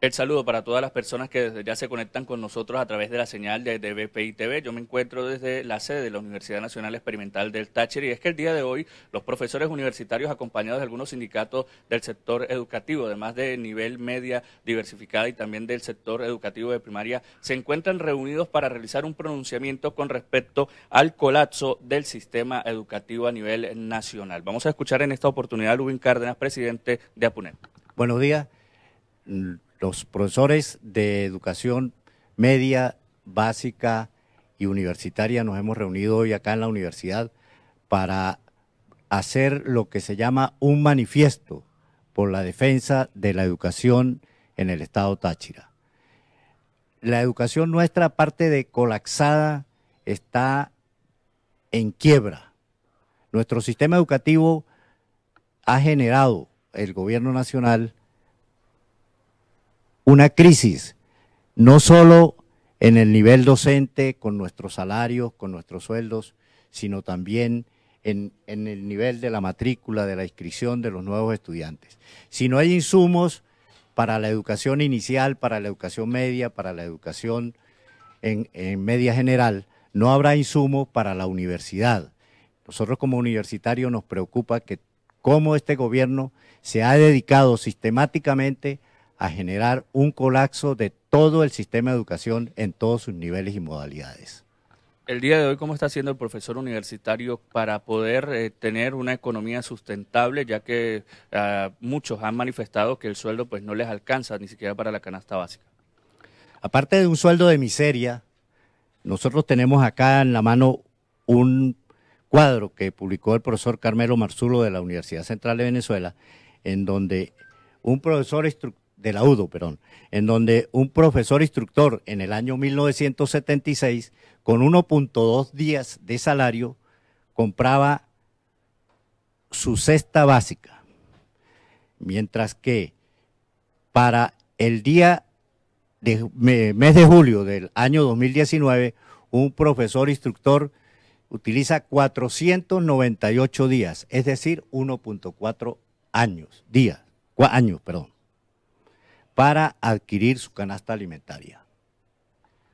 El saludo para todas las personas que desde ya se conectan con nosotros a través de la señal de, BPI TV. Yo me encuentro desde la sede de la Universidad Nacional Experimental del Táchira y es que el día de hoy los profesores universitarios acompañados de algunos sindicatos del sector educativo, además de nivel media diversificada y también del sector educativo de primaria, se encuentran reunidos para realizar un pronunciamiento con respecto al colapso del sistema educativo a nivel nacional. Vamos a escuchar en esta oportunidad a Lubin Cárdenas, presidente de APUNET. Buenos días los profesores de educación media, básica y universitaria nos hemos reunido hoy acá en la universidad para hacer lo que se llama un manifiesto por la defensa de la educación en el estado Táchira. La educación nuestra, parte de colapsada, está en quiebra. Nuestro sistema educativo ha generado el gobierno nacional una crisis, no solo en el nivel docente, con nuestros salarios, con nuestros sueldos, sino también en, el nivel de la matrícula, de la inscripción de los nuevos estudiantes. Si no hay insumos para la educación inicial, para la educación media, para la educación en, media general, no habrá insumos para la universidad. Nosotros como universitarios nos preocupa que cómo este gobierno se ha dedicado sistemáticamente a generar un colapso de todo el sistema de educación en todos sus niveles y modalidades. El día de hoy, ¿cómo está haciendo el profesor universitario para poder eh, tener una economía sustentable, ya que ah, muchos han manifestado que el sueldo pues, no les alcanza ni siquiera para la canasta básica? Aparte de un sueldo de miseria, nosotros tenemos acá en la mano un cuadro que publicó el profesor Carmelo Marzulo de la Universidad Central de Venezuela, en donde un profesor instructor de la UDO, perdón, en donde un profesor instructor en el año 1976, con 1.2 días de salario, compraba su cesta básica, mientras que para el día de mes de julio del año 2019, un profesor instructor utiliza 498 días, es decir, 1.4 años, días, años, perdón para adquirir su canasta alimentaria.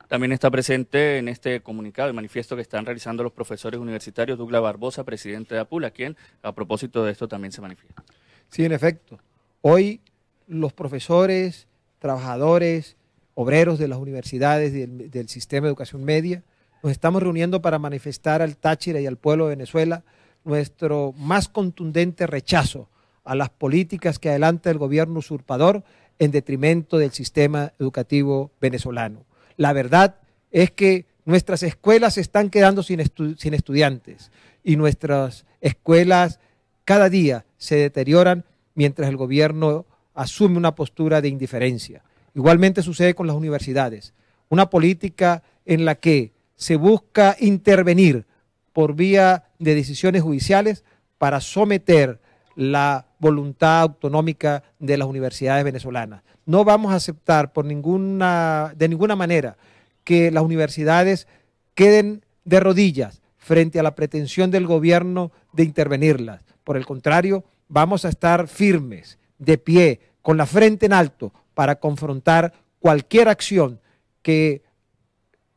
También está presente en este comunicado el manifiesto que están realizando los profesores universitarios Douglas Barbosa, presidente de APULA, quien a propósito de esto también se manifiesta. Sí, en efecto. Hoy los profesores, trabajadores, obreros de las universidades y del, del sistema de educación media, nos estamos reuniendo para manifestar al Táchira y al pueblo de Venezuela nuestro más contundente rechazo a las políticas que adelanta el gobierno usurpador en detrimento del sistema educativo venezolano. La verdad es que nuestras escuelas se están quedando sin, sin estudiantes y nuestras escuelas cada día se deterioran mientras el gobierno asume una postura de indiferencia. Igualmente sucede con las universidades, una política en la que se busca intervenir por vía de decisiones judiciales para someter la voluntad autonómica de las universidades venezolanas. No vamos a aceptar por ninguna, de ninguna manera que las universidades queden de rodillas frente a la pretensión del gobierno de intervenirlas. Por el contrario, vamos a estar firmes, de pie, con la frente en alto, para confrontar cualquier acción que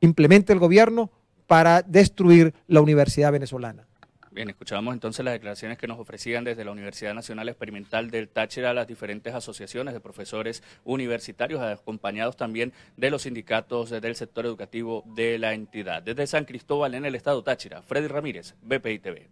implemente el gobierno para destruir la universidad venezolana. Bien, escuchábamos entonces las declaraciones que nos ofrecían desde la Universidad Nacional Experimental del Táchira las diferentes asociaciones de profesores universitarios, acompañados también de los sindicatos del sector educativo de la entidad. Desde San Cristóbal, en el estado Táchira, Freddy Ramírez, BPI TV.